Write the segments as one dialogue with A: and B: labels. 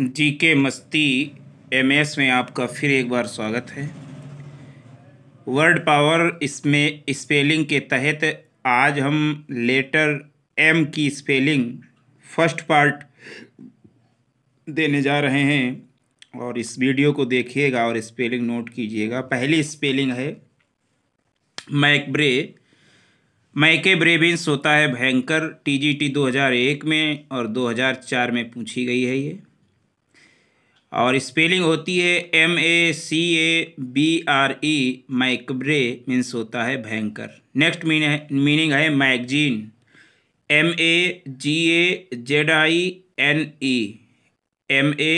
A: जी के मस्ती M S में आपका फिर एक बार स्वागत है वर्ड पावर इसमें स्पेलिंग के तहत आज हम लेटर एम की स्पेलिंग फर्स्ट पार्ट देने जा रहे हैं और इस वीडियो को देखिएगा और स्पेलिंग नोट कीजिएगा पहली स्पेलिंग है मैकब्रे मैके ब्रेबिंस होता है भयंकर टीजीटी 2001 में और 2004 में पूछी गई है ये और स्पेलिंग होती है M A C A B R E macabre means होता है भयंकर नेक्स्ट मीनिंग है magazine M A G A Z I N E M A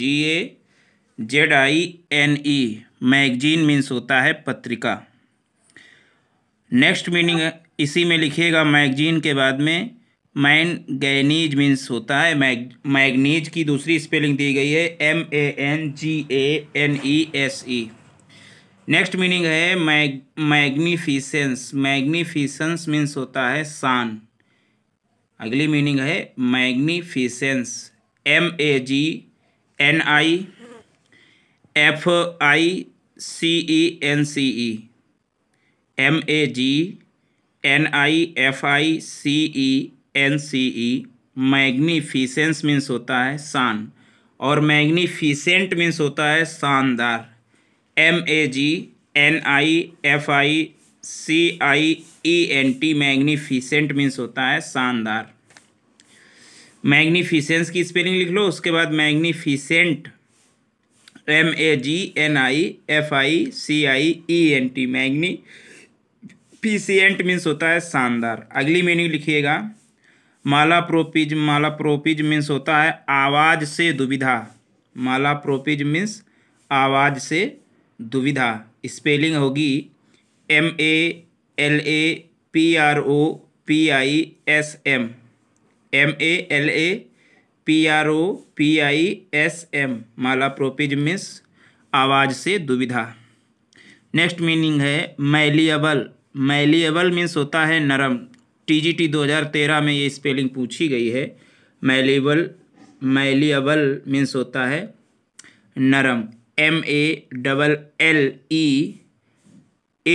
A: G A Z I N E magazine means होता है पत्रिका next meaning इसी में लिखिएगा मैगजीन के बाद में मैनगैनीज मीन्स होता है मैग मैगनीज की दूसरी स्पेलिंग दी गई है M A N G A N E S E next meaning है मैग मैग्नीफिसेंस मैग्नीफिसेंस मीन्स होता है शान अगली मीनिंग है magnificence M A G N I F I C E N C E M A G N I F I C E N C E magnificence means होता है शान और magnificent means होता है शानदार M A G N I F I C I E N T magnificent means होता है शानदार मैग्नीफिसेंस की स्पेलिंग लिख लो उसके बाद magnificent M A G N I F I C I E N T magni magnificent means होता है शानदार अगली मीनिंग लिखिएगा माला प्रोपिज माला प्रोपिज मीन्स होता है आवाज़ से दुविधा माला प्रोपिज मीन्स आवाज़ से दुविधा स्पेलिंग होगी M A L A P R O P I S M M A L A P R O P I S M malapropism means आवाज़ से दुविधा नेक्स्ट मीनिंग है मैलिएबल मैलिएबल मीन्स होता है नरम TGT 2013 में ये spelling पूछी गई है मैलेबल मैलियबल मीन्स होता है नरम M A double L E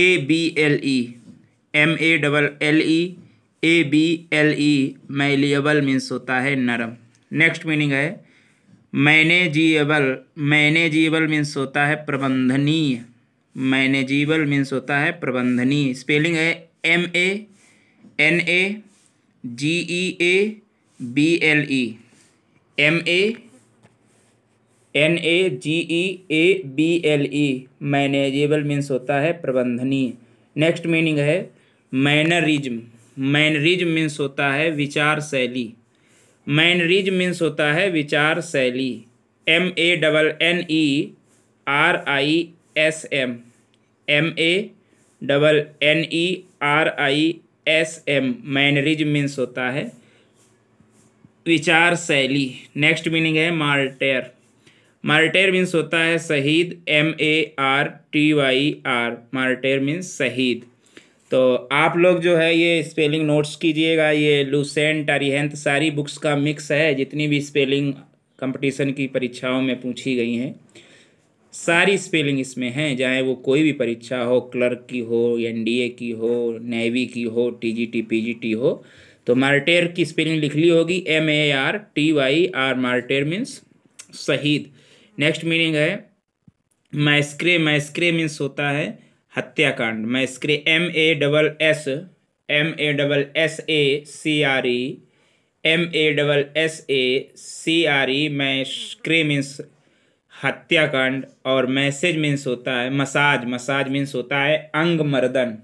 A: A B L E M A double L E A B L E malleable means होता है नरम नेक्स्ट मीनिंग है मैनेजिएबल मैनेजिएबल मीन्स होता है प्रबंधनीय मैनेजिएबल मीन्स होता है प्रबंधनीय स्पेलिंग है M A N A G E A B L E M A N A G E A B L E manageable means होता है प्रबंधनीय नेक्स्ट मीनिंग है मैनरिज्म मैनरिज्म मीन्स होता है विचार शैली मैनरिज मीन्स होता है विचार शैली M A double N E R I S M M A double N E R I S M mannerism means होता है विचार शैली नेक्स्ट मीनिंग है मार्टेयर मार्टेयर मीन्स होता है शहीद M A R T Y R martyr means शहीद तो आप लोग जो है ये स्पेलिंग नोट्स कीजिएगा ये लूसेंट अरिहंत सारी बुक्स का मिक्स है जितनी भी स्पेलिंग कंपटीशन की परीक्षाओं में पूछी गई हैं सारी स्पेलिंग इसमें हैं चाहे वो कोई भी परीक्षा हो क्लर्क की हो एनडीए की हो नेवी की हो टीजीटी पीजीटी हो तो मार्टेर की स्पेलिंग लिख ली होगी M A R T Y R martyr means शहीद नेक्स्ट मीनिंग है मैस्क्रे मैस्क्रे मीन्स होता है हत्याकांड massacre M A double S M A double S A C R E M A double S A C R E massacre means हत्याकांड और message means होता है massage massage means होता है अंग मर्दन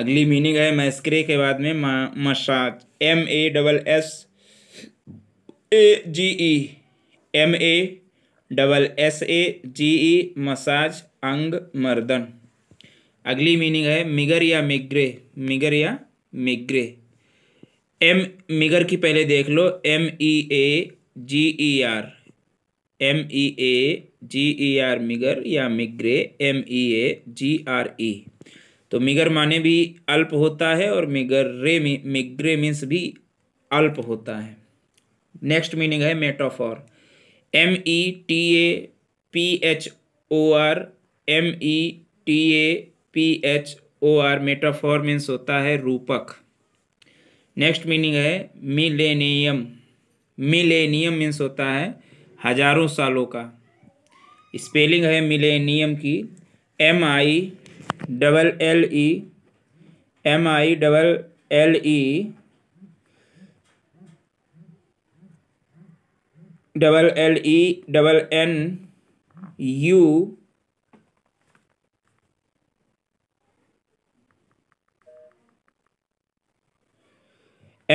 A: अगली मीनिंग है मैस्क्रे के बाद में massage M A double S A G E M A double S A G E massage अंग मर्दन अगली मीनिंग है मिगर या मिग्रे मिगर या मिग्रे एम मिगर की पहले देख लो M E A G E R M E A G E R meagre या meagre M E A ji R E तो मिगर माने भी अल्प होता है और मिगर रे मिग्रे मीन्स भी अल्प होता है नेक्स्ट मीनिंग है metaphor M E e T A P H O R M E e T A P H O R metaphor means होता है रूपक नेक्स्ट मीनिंग है मिलेनियम मिलेनियम मीन्स होता है हजारों सालों का स्पेलिंग है मिलेनियम की M I double L E M I double L E double L E double N U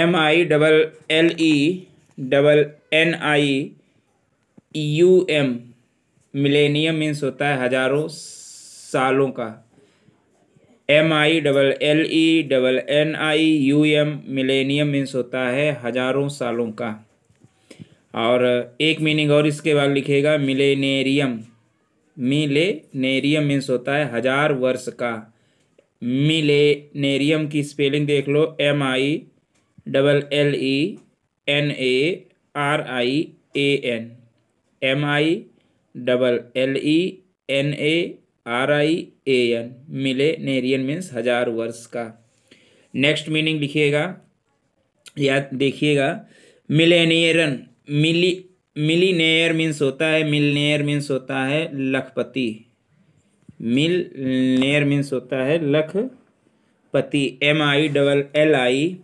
A: M I double L E double N I U M millennium means होता है हजारों सालों का M I double L E double N I U M millennium means होता है हजारों सालों का और एक मीनिंग और इसके बाद लिखेगा मिलेनेरियम नेरियम मीन्स होता है हजार वर्ष का मिले नेरियम की स्पेलिंग देख लो M I double L E N A R I A N M I double L E N A R I A N millenarian means हजार वर्ष का नेक्स्ट मीनिंग लिखिएगा या देखिएगा मिलेनियरन मिली मिलीनेयर मीन्स होता है मिलनेयर मीन्स होता है लखपति मिलनेयर मीन्स होता है लखपति M I double L I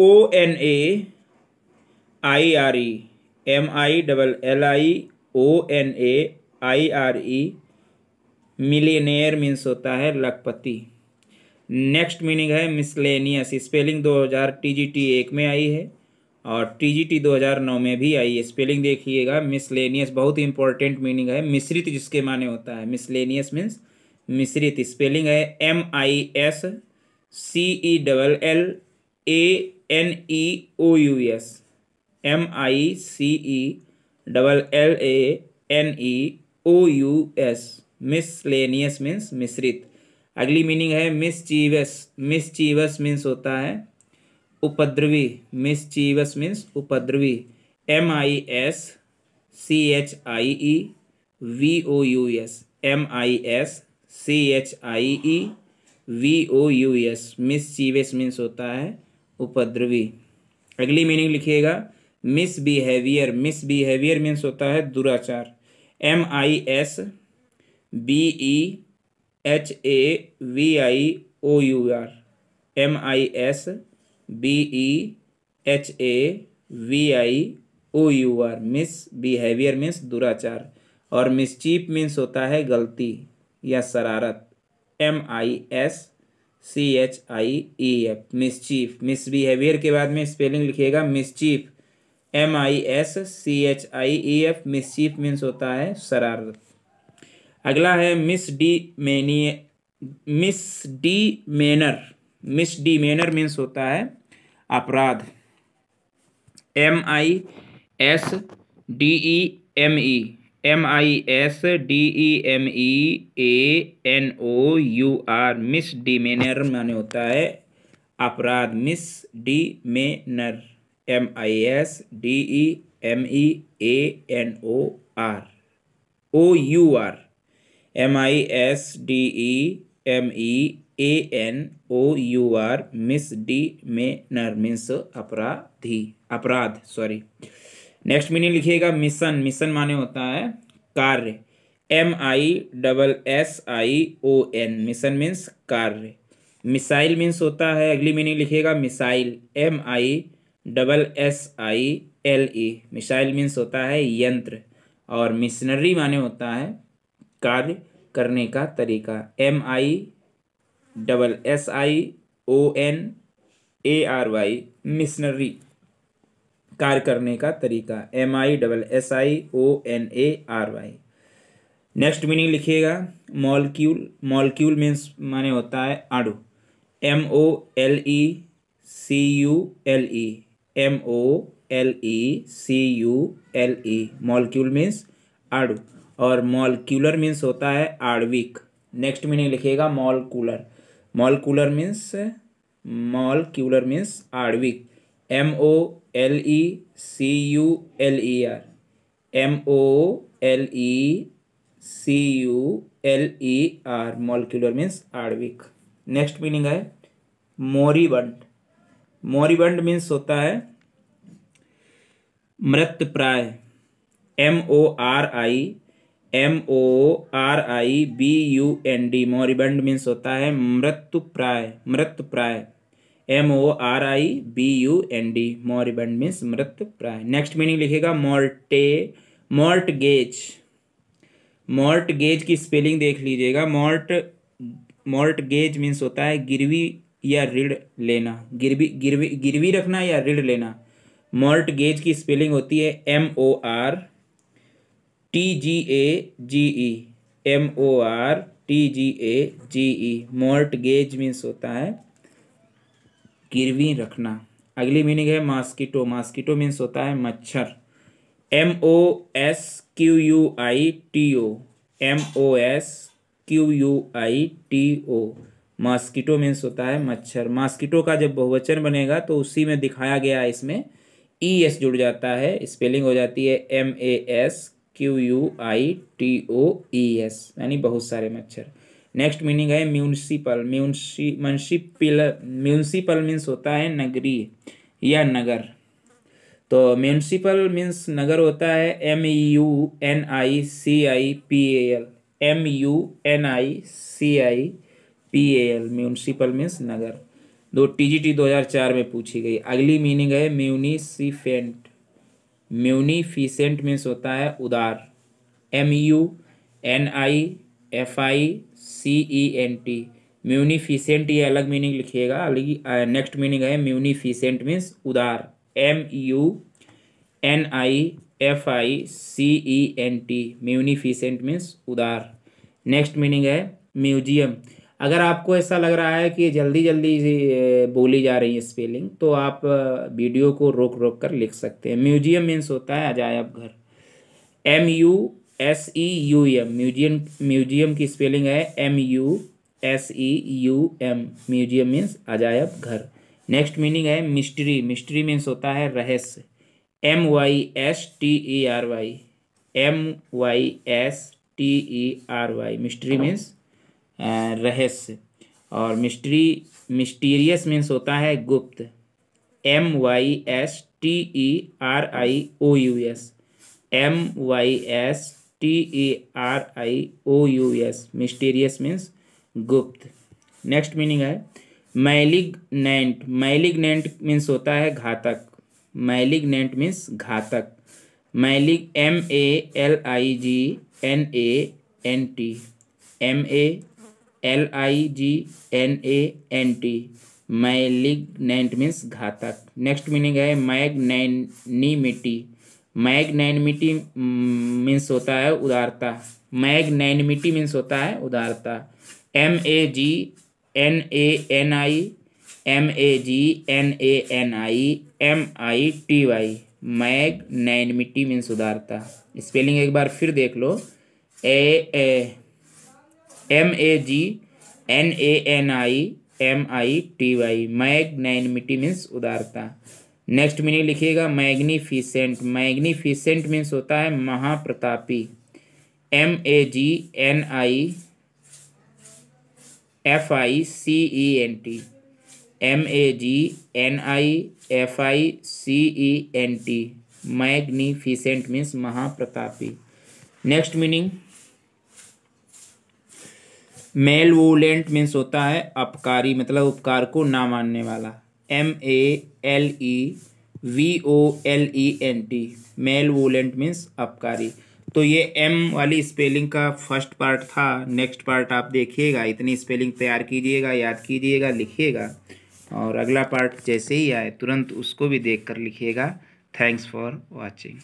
A: O N A I R E M I double L I O N A I R E millionaire means होता है लखपति नेक्स्ट मीनिंग है मिसलेनियस स्पेलिंग 2000 टीजीटी एक में आई है और टीजीटी 2009 में भी आई है स्पेलिंग देखिएगा मिसलेनियस बहुत ही इंपॉर्टेंट मीनिंग है मिश्रित जिसके माने होता है मिसलेनियस मीन्स मिश्रित स्पेलिंग है M I S C E double L A N E O U S M I C E double L A N E O U S miscellaneous means मिश्रित अगली मीनिंग है मिसचीवस मिसचीवस means होता है उपद्रवी mischievous means उपद्रवी M I S C H I E V O U S M I S C H I E V O U S mischievous means होता है उपद्रवी अगली मीनिंग लिखिएगा मिस मिसबिहेवियर मिस मीन्स होता है दुराचार M I S B E H A V I O U R M I S B E H A V I O U R misbehaviour means दुराचार और mischief means होता है गलती या शरारत M I S C H I E F mischief misbehaviour के बाद में स्पेलिंग लिखिएगा mischief M I S C H I E F mischief means होता है शरारत अगला है misdemeanour misdemeanour misdemeanour means होता है अपराध M I S D E M E M I S D E M E A N O U R misdemeanour माने होता है अपराध misdemeanour M I S D E M E A N O R O U R M I S D E M E A N O U R misdemeanour means अपराधी अपराध sorry next meaning लिखिएगा mission mission माने होता है कार्य M I double S I O N mission means कार्य missile means होता है अगली मीनिंग लिखिएगा missile M I double S I L E missile means होता है यंत्र और मिशनरी माने होता है कार्य करने का तरीका M I double S I O N A R Y missionary कार्य करने का तरीका M I double S I O N A R Y next meaning लिखिएगा मॉलक्यूल मॉलक्यूल मीन्स माने होता है आड़ू M O L E C U L E M O L E C U L E molecule means अणु और molecular means होता है आड़विक next meaning लिखिएगा molecular molecular means molecular means आड़विक M O L E C U L E R M O L E C U L E R molecular means आड़विक next meaning है moribund moribund means होता है मृत प्राय M O R I M O R I B U N D moribund means होता है मृत्यु प्राय मृत प्राय M O R I B U N D मौरीबंड means मृत प्राय नेक्स्ट मीनिंग लिखेगा मोर्टे मोर्ट गेज मोर्ट गेज की स्पेलिंग देख लीजिएगा मोर्ट मोर्ट गेज मीन्स होता है गिरवी या ऋण लेना गिरवी गिरवी गिरवी रखना या ऋण लेना गेज की स्पेलिंग होती है M O R T G A G E M O R T G A G E gage means होता है गिरवी रखना अगली मीनिंग है मास्किटो मास्किटो मीन्स होता है मच्छर M O S Q U I T O M O S Q U I T O mosquito means होता है मच्छर मास्किटो का जब बहुवचन बनेगा तो उसी में दिखाया गया इसमें ई e एस जुड़ जाता है स्पेलिंग हो जाती है M A S Q U I T O E S यानी बहुत सारे मच्छर नेक्स्ट मीनिंग है municipal municipal municipal municipal means होता है नगरी या नगर तो म्यूनसिपल मीन्स नगर होता है M U N I C I P A L M U N I C I P A L municipal means नगर दो टी टी जी दो हज़ार चार में पूछी गई अगली मीनिंग है म्यूनिसिफेंट म्यूनिफिसेंट मीन्स होता है उदार M U N I F I C E N T munificent ये अलग मीनिंग लिखिएगा अलग नेक्स्ट मीनिंग है म्यूनिफिसेंट मीन्स उदार M U N I F I C E N T munificent means उदार नेक्स्ट मीनिंग है म्यूजियम अगर आपको ऐसा लग रहा है कि जल्दी जल्दी बोली जा रही है स्पेलिंग तो आप वीडियो को रोक रोक कर लिख सकते हैं म्यूजियम मीन्स होता है अजायब घर M U S E U M museum museum की स्पेलिंग है M U S E U M museum means अजायब घर नेक्स्ट मीनिंग है मिस्ट्री मिस्ट्री मीन्स होता है रहस्य M Y S T E R Y M Y S T E R Y mystery means रहस्य और मिस्ट्री मिस्टीरियस मीन्स होता है गुप्त M Y S T E R I O U S M Y S T E R I O U S mysterious means गुप्त next meaning है malignant मैलिगनेंट means होता है घातक मैलिगनेंट मीन्स घातक malignant M A L I G N A N T M A L I G N A N T malignant means घातक next meaning है magnanimity मिट्टी हम्म, means होता है उदारता मिट्टी मीन्स होता है उदारता M A G N A N I M A G N A N I M I T Y मिट्टी मीन्स उदारता स्पेलिंग एक बार फिर देख लो A A M A G N A N I M I T Y magnanimity means उदारता next meaning लिखिएगा magnificent magnificent means होता है महाप्रतापी M A G N I F I C E N T M A G N I F I C E N T magnificent means महाप्रतापी next meaning malevolent means होता है अपकारी मतलब उपकार को ना मानने वाला M A L E e V O L E e N T malevolent means अपकारी तो ये एम वाली स्पेलिंग का फर्स्ट पार्ट था नेक्स्ट पार्ट आप देखिएगा इतनी स्पेलिंग तैयार कीजिएगा याद कीजिएगा लिखिएगा और अगला पार्ट जैसे ही आए तुरंत उसको भी देख कर लिखिएगा थैंक्स फॉर वॉचिंग